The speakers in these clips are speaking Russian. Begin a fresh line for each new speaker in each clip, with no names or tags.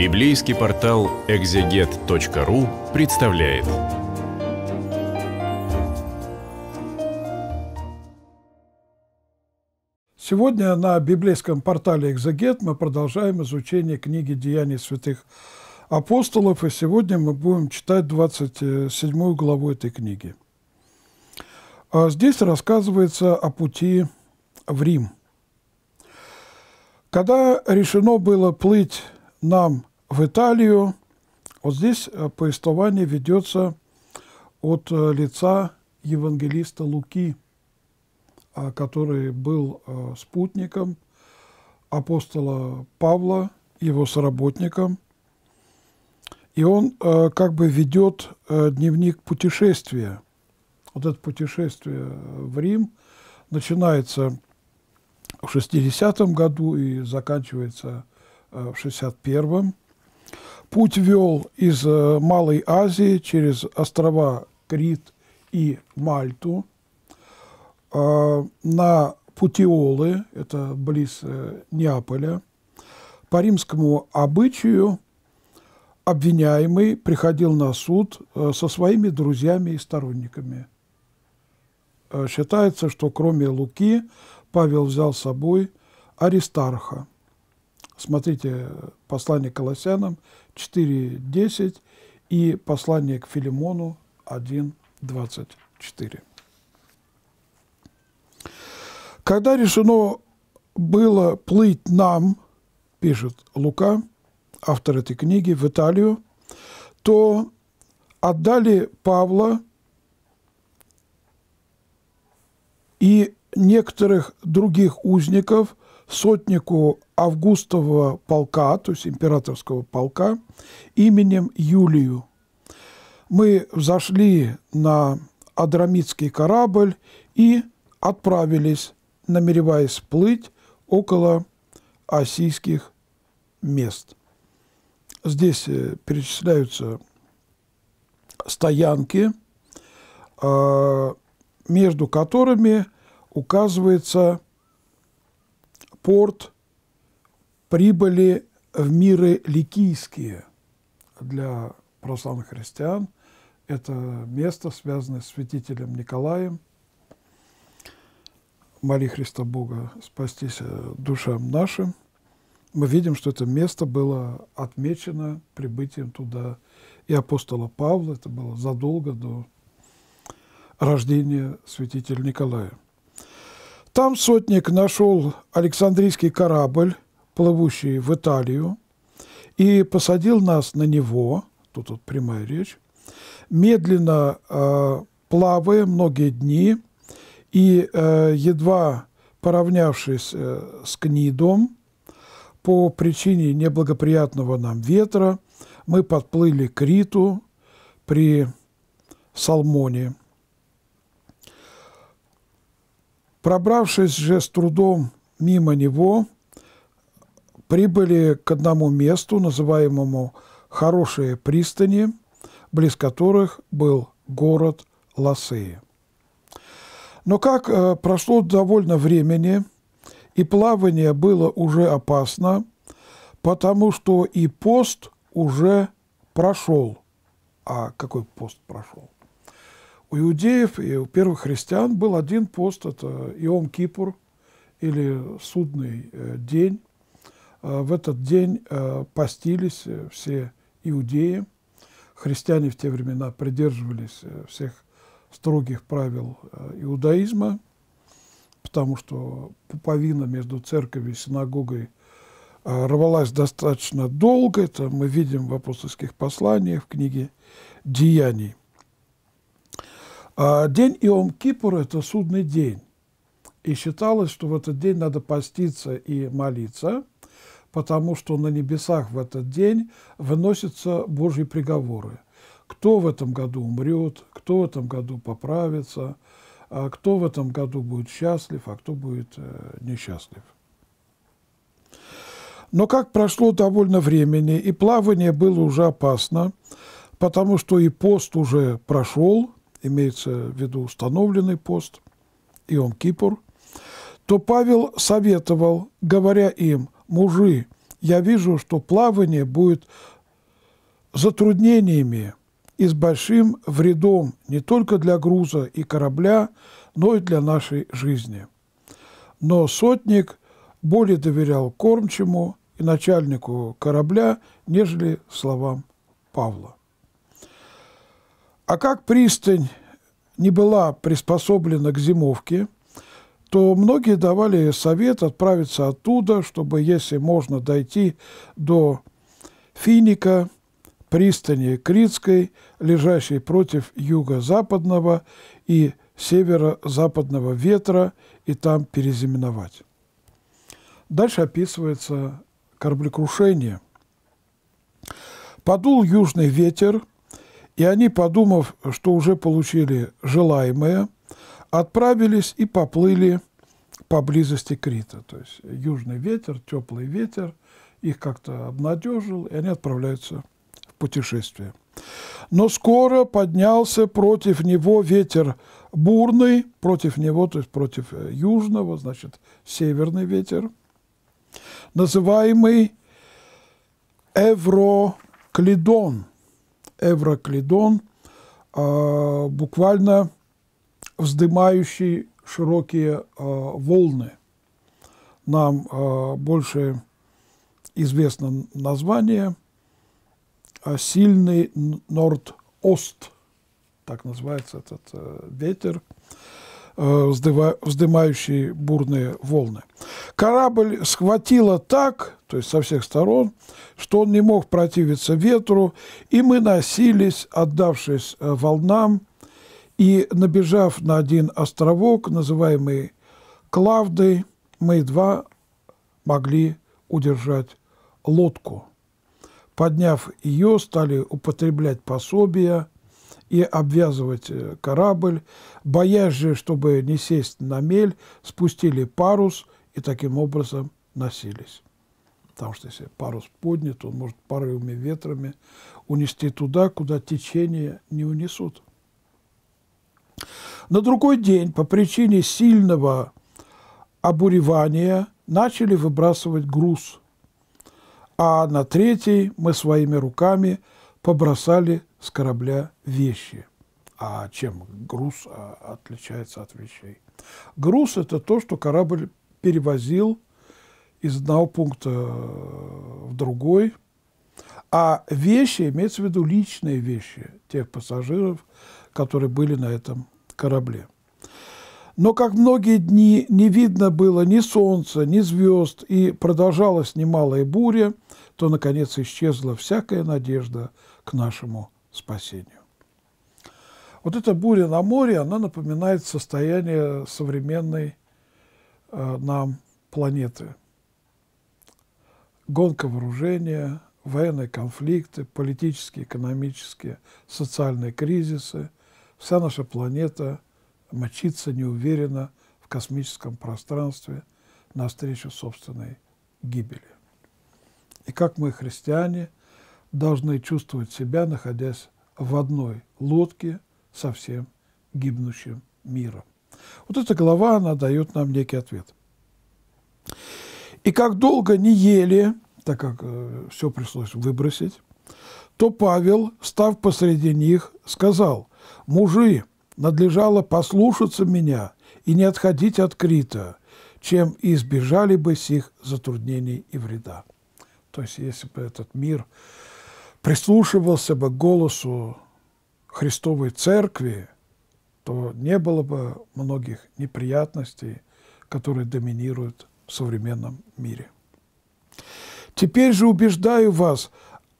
Библейский портал экзегет.ру представляет. Сегодня на библейском портале «Экзегет» мы продолжаем изучение книги «Деяний святых апостолов», и сегодня мы будем читать 27 главу этой книги. А здесь рассказывается о пути в Рим. Когда решено было плыть нам в Италию. Вот здесь э, повествование ведется от э, лица евангелиста Луки, а, который был э, спутником апостола Павла, его соработником. И он как бы ведет дневник путешествия. Вот это путешествие в Рим начинается в 60 году и заканчивается в 61-м. Путь вел из э, Малой Азии через острова Крит и Мальту э, на Путиолы, это близ э, Неаполя. По римскому обычаю обвиняемый приходил на суд со своими друзьями и сторонниками. Считается, что кроме Луки Павел взял с собой Аристарха – Смотрите э, послание к Колоссянам 4.10 и послание к Филимону 1.24. Когда решено было плыть нам, пишет Лука, автор этой книги, в Италию, то отдали Павла и некоторых других узников – сотнику Августового полка, то есть императорского полка, именем Юлию. Мы взошли на Адрамитский корабль и отправились, намереваясь плыть около осийских мест. Здесь э, перечисляются стоянки, э, между которыми указывается порт прибыли в миры ликийские для православных христиан. Это место, связанное с святителем Николаем. Моли Христа Бога, спастись э, душам нашим. Мы видим, что это место было отмечено прибытием туда и апостола Павла. Это было задолго до рождения святителя Николая. Там сотник нашел Александрийский корабль, плывущий в Италию, и посадил нас на него, тут вот прямая речь, медленно э, плавая многие дни, и э, едва поравнявшись э, с Книдом, по причине неблагоприятного нам ветра, мы подплыли к Риту при Салмоне – Пробравшись же с трудом мимо него, прибыли к одному месту, называемому «Хорошие пристани», близ которых был город Лосея. Но как э, прошло довольно времени, и плавание было уже опасно, потому что и пост уже прошел. А какой пост прошел? у иудеев и у первых христиан был один пост, это Иом Кипур, или судный э, день. Э, в этот день э, постились все иудеи. Христиане в те времена придерживались всех строгих правил иудаизма, потому что пуповина между церковью и синагогой рвалась достаточно долго. Это мы видим в апостольских посланиях, в книге «Деяний». А, день Иом-Кипур – это судный день. И считалось, что в этот день надо поститься и молиться, потому что на небесах в этот день выносятся Божьи приговоры. Кто в этом году умрет, кто в этом году поправится, а кто в этом году будет счастлив, а кто будет э, несчастлив. Но как прошло довольно времени, и плавание было уже опасно, потому что и пост уже прошел – имеется в виду установленный пост, Иом Кипур, то Павел советовал, говоря им, мужи, я вижу, что плавание будет затруднениями и с большим вредом не только для груза и корабля, но и для нашей жизни. Но сотник более доверял кормчему и начальнику корабля, нежели словам Павла. А как пристань не была приспособлена к зимовке, то многие давали совет отправиться оттуда, чтобы, если можно, дойти до Финика, пристани Критской, лежащей против юго-западного и северо-западного ветра, и там перезименовать. Дальше описывается кораблекрушение. Подул южный ветер – и они, подумав, что уже получили желаемое, отправились и поплыли поблизости Крита. То есть южный ветер, теплый ветер их как-то обнадежил, и они отправляются в путешествие. Но скоро поднялся против него ветер бурный, против него, то есть против э, южного, значит, северный ветер, называемый Эвроклидон – Эвроклидон, а, буквально вздымающий широкие а, волны. Нам а, больше известно название «Сильный Норд-Ост», так называется этот э, ветер, э, вздымающий бурные волны. Корабль схватило так, то есть со всех сторон, что он не мог противиться ветру, и мы носились, отдавшись э, волнам, и, набежав на один островок, называемый Клавдой, мы едва могли удержать лодку. Подняв ее, стали употреблять пособия и обвязывать э, корабль. Боясь же, чтобы не сесть на мель, спустили парус и таким образом носились. Потому что если парус поднят, он может порывами ветрами унести туда, куда течение не унесут. На другой день по причине сильного обуревания начали выбрасывать груз, а на третий мы своими руками побросали с корабля вещи. А чем груз а, отличается от вещей? Груз – это то, что корабль перевозил из одного пункта э, в другой. А вещи, имеется в виду личные вещи тех пассажиров, которые были на этом корабле. Но, как многие дни, не видно было ни солнца, ни звезд, и продолжалась немалая буря, то, наконец, исчезла всякая надежда к нашему спасению. Вот эта буря на море, она напоминает состояние современной э, нам планеты – гонка вооружения, военные конфликты, политические, экономические, социальные кризисы. Вся наша планета мочится неуверенно в космическом пространстве навстречу собственной гибели. И как мы, христиане, должны чувствовать себя, находясь в одной лодке со всем гибнущим миром. Вот эта глава, она дает нам некий ответ – и как долго не ели, так как э, все пришлось выбросить, то Павел, став посреди них, сказал, «Мужи, надлежало послушаться меня и не отходить от Крита, чем избежали бы сих затруднений и вреда». То есть, если бы этот мир прислушивался бы к голосу Христовой Церкви, то не было бы многих неприятностей, которые доминируют в современном мире. Теперь же убеждаю вас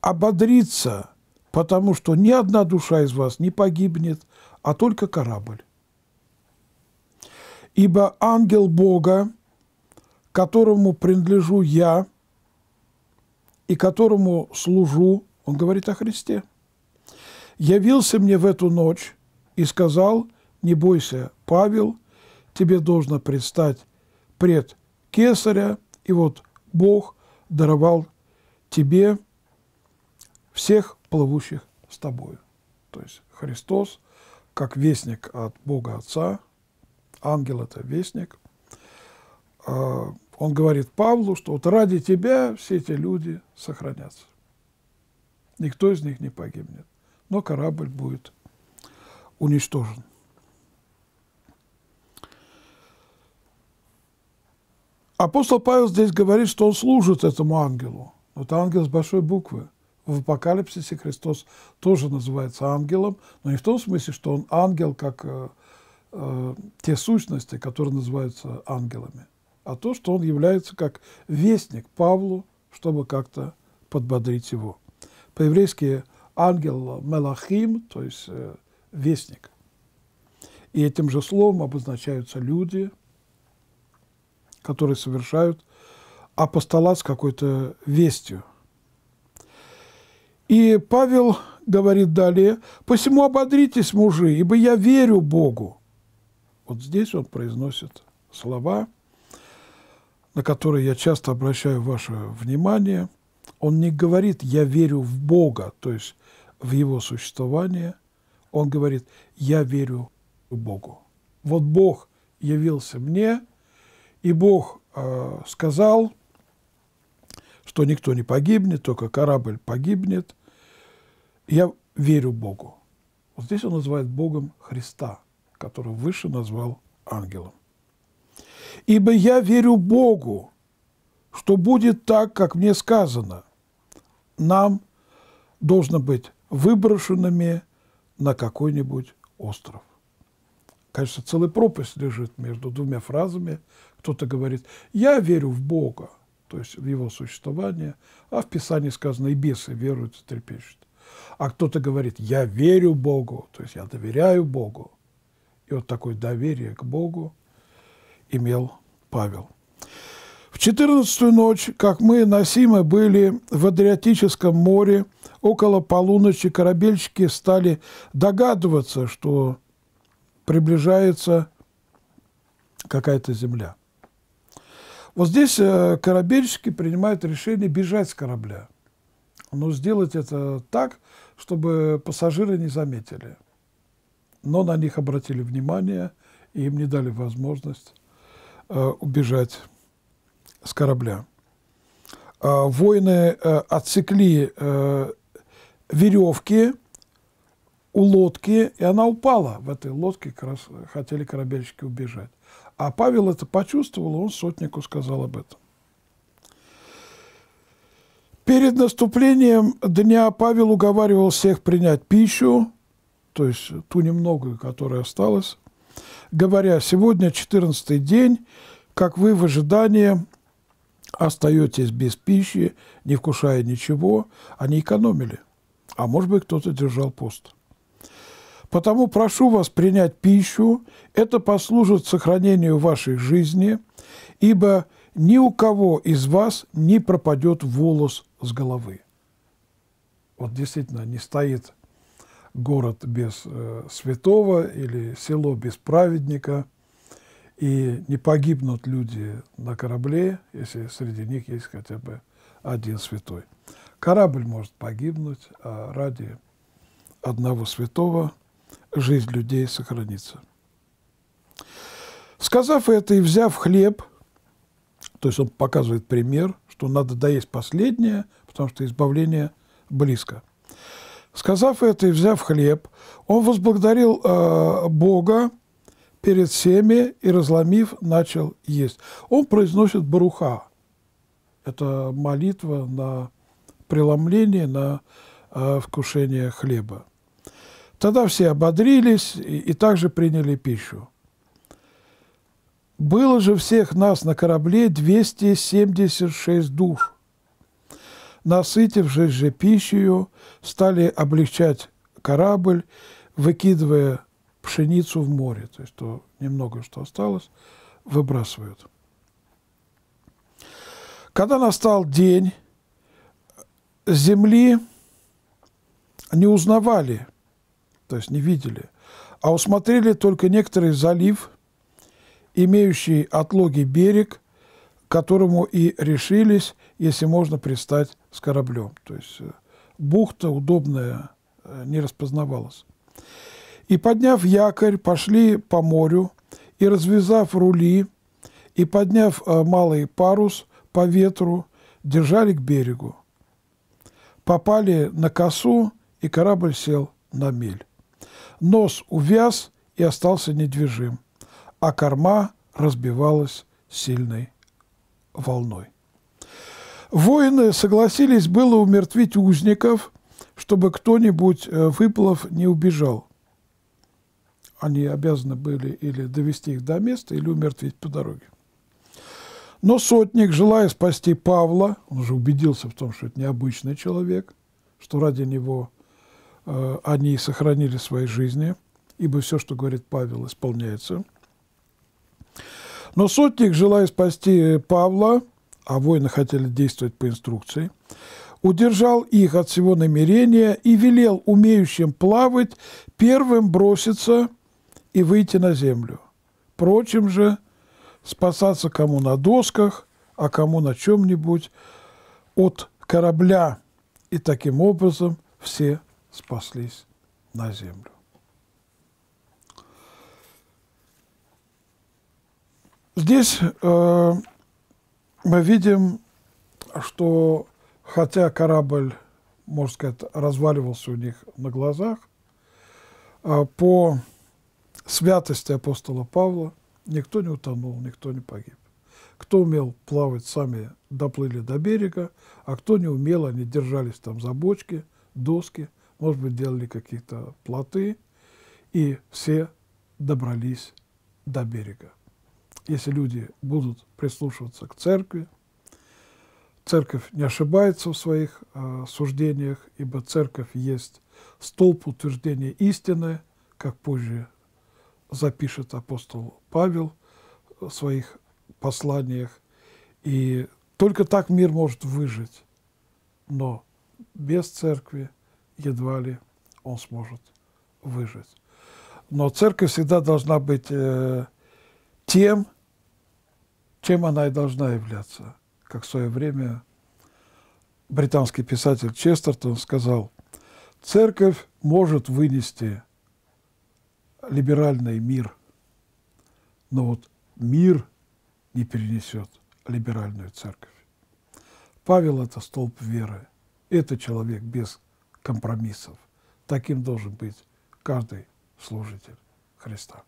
ободриться, потому что ни одна душа из вас не погибнет, а только корабль. Ибо ангел Бога, которому принадлежу я и которому служу, он говорит о Христе, явился мне в эту ночь и сказал, не бойся, Павел, тебе должно предстать пред кесаря, и вот Бог даровал тебе всех плывущих с тобою. То есть Христос, как вестник от Бога Отца, ангел – это вестник, а, он говорит Павлу, что вот ради тебя все эти люди сохранятся. Никто из них не погибнет, но корабль будет уничтожен. Апостол Павел здесь говорит, что он служит этому ангелу. Это ангел с большой буквы. В апокалипсисе Христос тоже называется ангелом, но не в том смысле, что он ангел, как э, э, те сущности, которые называются ангелами, а то, что он является как вестник Павлу, чтобы как-то подбодрить его. По-еврейски ангел Мелахим, то есть э, вестник. И этим же словом обозначаются люди – которые совершают апостолат с какой-то вестью. И Павел говорит далее, «Посему ободритесь, мужи, ибо я верю Богу». Вот здесь он произносит слова, на которые я часто обращаю ваше внимание. Он не говорит «я верю в Бога», то есть в Его существование. Он говорит «я верю Богу». Вот Бог явился мне, и Бог э, сказал, что никто не погибнет, только корабль погибнет. Я верю Богу. Вот здесь он называет Богом Христа, которого выше назвал ангелом. «Ибо я верю Богу, что будет так, как мне сказано. Нам должно быть выброшенными на какой-нибудь остров». Конечно, целая пропасть лежит между двумя фразами. Кто-то говорит, я верю в Бога, то есть в его существование, а в Писании сказано, и бесы веруют и трепещут. А кто-то говорит, я верю Богу, то есть я доверяю Богу. И вот такое доверие к Богу имел Павел. В четырнадцатую ночь, как мы носимы были в Адриатическом море, около полуночи корабельщики стали догадываться, что приближается какая-то земля. Вот здесь э, корабельщики принимают решение бежать с корабля. Но сделать это так, чтобы пассажиры не заметили. Но на них обратили внимание, и им не дали возможность э, убежать с корабля. Э, воины отсекли э, веревки у лодки, и она упала. В этой лодке как раз хотели корабельщики убежать. А Павел это почувствовал, он сотнику сказал об этом. Перед наступлением дня Павел уговаривал всех принять пищу, то есть ту немногую, которая осталась, говоря, сегодня 14 день, как вы в ожидании остаетесь без пищи, не вкушая ничего, они экономили. А может быть, кто-то держал пост. Потому прошу вас принять пищу, это послужит сохранению вашей жизни, ибо ни у кого из вас не пропадет волос с головы. Вот действительно, не стоит город без э, святого или село без праведника, и не погибнут люди на корабле, если среди них есть хотя бы один святой. Корабль может погибнуть, а ради одного святого – жизнь людей сохранится. Сказав это и взяв хлеб, то есть он показывает пример, что надо доесть последнее, потому что избавление близко. Сказав это и взяв хлеб, он возблагодарил э, Бога перед всеми и, разломив, начал есть. Он произносит баруха. Это молитва на преломление, на э, вкушение хлеба. Тогда все ободрились и, и также приняли пищу. Было же всех нас на корабле 276 душ. Насытившись же пищей, стали облегчать корабль, выкидывая пшеницу в море. То есть то немного, что осталось, выбрасывают. Когда настал день, земли не узнавали – то есть не видели, а усмотрели только некоторый залив, имеющий отлогий берег, которому и решились, если можно пристать с кораблем. То есть э, бухта удобная э, не распознавалась. И, подняв якорь, пошли по морю, и, развязав рули, и, подняв э, малый парус по ветру, держали к берегу. Попали на косу, и корабль сел на мель. Нос увяз и остался недвижим, а корма разбивалась сильной волной. Воины согласились было умертвить узников, чтобы кто-нибудь, э, выплыв, не убежал. Они обязаны были или довести их до места, или умертвить по дороге. Но сотник, желая спасти Павла, он уже убедился в том, что это необычный человек, что ради него Э, они сохранили свои жизни, ибо все, что говорит Павел, исполняется. Но сотник, желая спасти э, Павла, а воины хотели действовать по инструкции, удержал их от всего намерения и велел умеющим плавать первым броситься и выйти на землю. Впрочем же, спасаться кому на досках, а кому на чем-нибудь от корабля, и таким образом все спаслись на землю. Здесь э, мы видим, что хотя корабль, можно сказать, разваливался у них на глазах, э, по святости апостола Павла никто не утонул, никто не погиб. Кто умел плавать, сами доплыли до берега, а кто не умел, они держались там за бочки, доски – может быть, делали какие-то плоты, и все добрались до берега. Если люди будут прислушиваться к церкви, церковь не ошибается в своих э, суждениях, ибо церковь есть столб утверждения истины, как позже запишет апостол Павел в своих посланиях. И только так мир может выжить. Но без церкви – едва ли он сможет выжить. Но церковь всегда должна быть э, тем, чем она и должна являться. Как в свое время британский писатель Честертон сказал, церковь может вынести либеральный мир, но вот мир не перенесет либеральную церковь. Павел – это столб веры, это человек без компромиссов. Таким должен быть каждый служитель Христа.